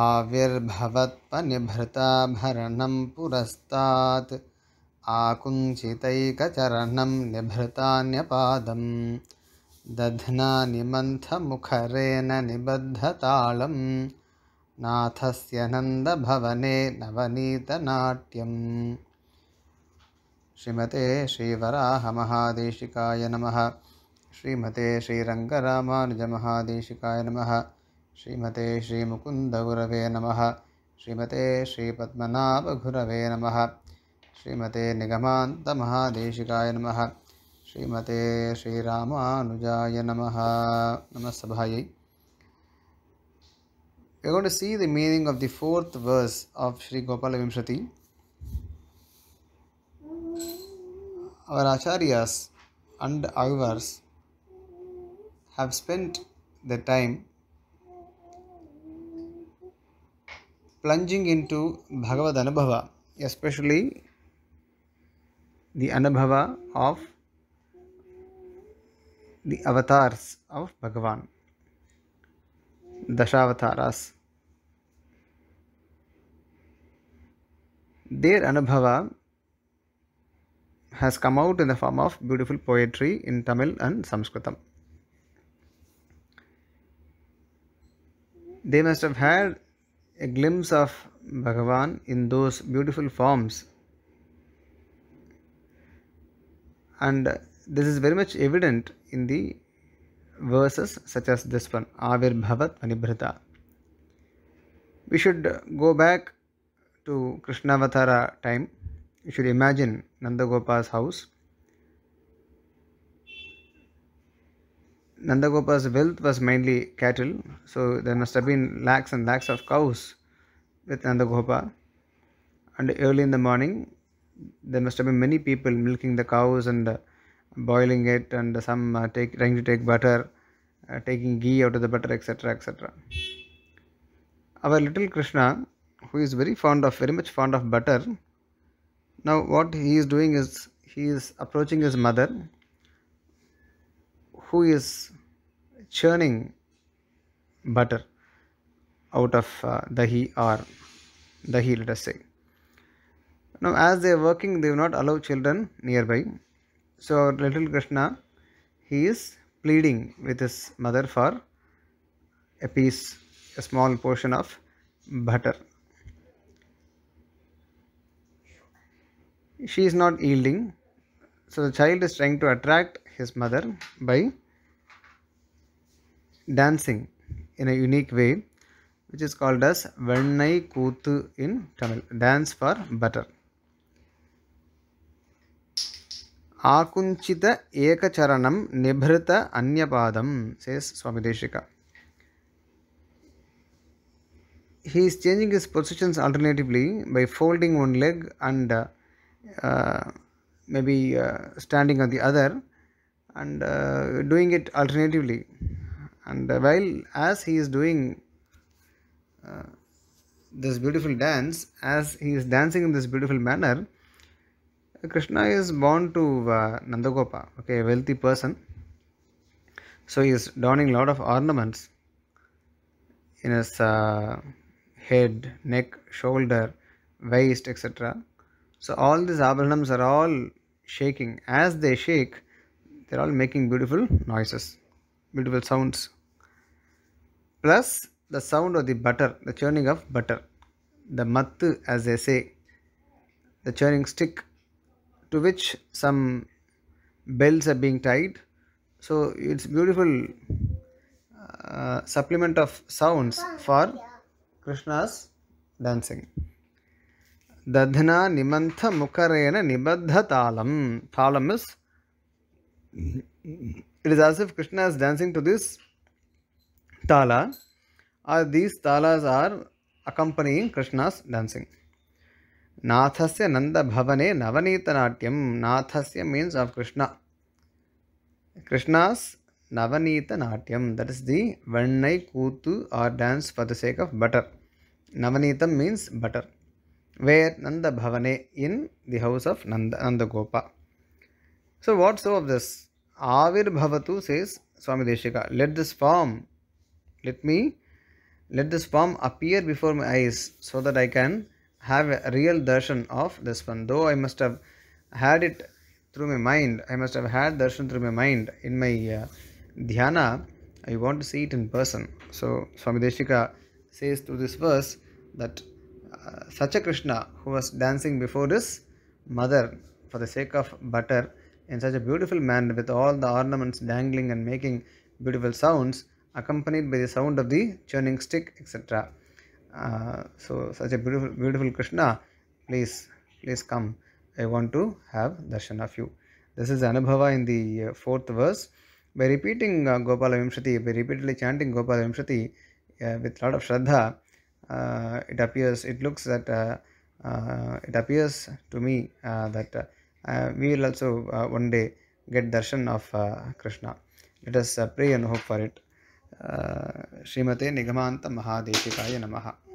आविर्भवत्पनिभृताभरणं पुरस्तात् आकुञ्चितैकचरणं निभृतान्यपादं दध्नानिमन्थमुखरेण निबद्धतालं नाथस्य नन्दभवने नवनीतनाट्यम् श्रीमते श्रीवराहमहादेशिकाय नमः श्रीमते श्रीरङ्गरामानुजमहादेशिकाय नमः श्रीमते श्रीमुकुन्दगुरवे नमः श्रीमते श्रीपद्मनाभगुरवे नमः श्रीमते निगमान्तमहादेशिकाय नमः श्रीमते श्रीरामानुजाय नमः नमःयै gonna see the meaning of the fourth verse of Shri Gopala Vimshati our acharyas and others have spent the time plunging into Bhagavad Anubhava, especially the Anubhava of the avatars of Bhagavan, Dashavataras. Their Anubhava has come out in the form of beautiful poetry in Tamil and Sanskritam. They must have had a glimpse of Bhagavan in those beautiful forms. And this is very much evident in the verses such as this one bhavat Vanibhrata. We should go back to Krishnavatara time. You should imagine Nandagopa's house Nandagopa's wealth was mainly cattle, so there must have been lakhs and lakhs of cows with Nandagopa. And early in the morning, there must have been many people milking the cows and uh, boiling it, and some uh, take, trying to take butter, uh, taking ghee out of the butter, etc. etc. Our little Krishna, who is very fond of, very much fond of butter, now what he is doing is he is approaching his mother who is churning butter out of uh, dahi or dahi let us say now as they are working they will not allow children nearby so our little krishna he is pleading with his mother for a piece a small portion of butter she is not yielding so the child is trying to attract his mother by dancing in a unique way which is called as Vennai Koothu in Tamil, dance for butter. ఆకుంచిత ఏకచరణం నిభృత అన్యపాదం says Swami Deshika. he is changing his positions alternatively by folding one leg and uh, maybe uh, standing on the other and uh, doing it alternatively and while as he is doing uh, this beautiful dance as he is dancing in this beautiful manner krishna is born to uh, nandagopa okay a wealthy person so he is donning a lot of ornaments in his uh, head neck shoulder waist etc so all these abharanams are all shaking as they shake they're all making beautiful noises beautiful sounds plus the sound of the butter the churning of butter the mattu as they say the churning stick to which some bells are being tied so it's beautiful uh, supplement of sounds for krishna's dancing dadhana nimantha mukarena nibadha talam talam is it is as if Krishna is dancing to this tala or uh, these talas are accompanying Krishna's dancing. Nathasya Nanda Bhavane Navanita Natyam. Nathasya means of Krishna. Krishna's Navanita Natyam. That is the Vannai kootu or dance for the sake of butter. Navanitam means butter. Where Nanda Bhavane in the house of Nanda, Nanda Gopa. So what's so of this? Avirbhavatu says Swami Deshika. Let this form, let me, let this form appear before my eyes so that I can have a real darshan of this one. Though I must have had it through my mind, I must have had darshan through my mind in my uh, dhyana. I want to see it in person. So Swami Deshika says through this verse that uh, such a Krishna who was dancing before his mother for the sake of butter in such a beautiful manner with all the ornaments dangling and making beautiful sounds accompanied by the sound of the churning stick etc uh, so such a beautiful beautiful krishna please please come i want to have darshan of you this is anubhava in the uh, fourth verse by repeating uh, gopala vimshati by repeatedly chanting gopala vimshati uh, with lot of shraddha uh, it appears it looks that uh, uh, it appears to me that uh, we will also uh, one day get darshan of uh, krishna let us pray and hope for it श्रीमते निगमान्त महादेशिकाय नमः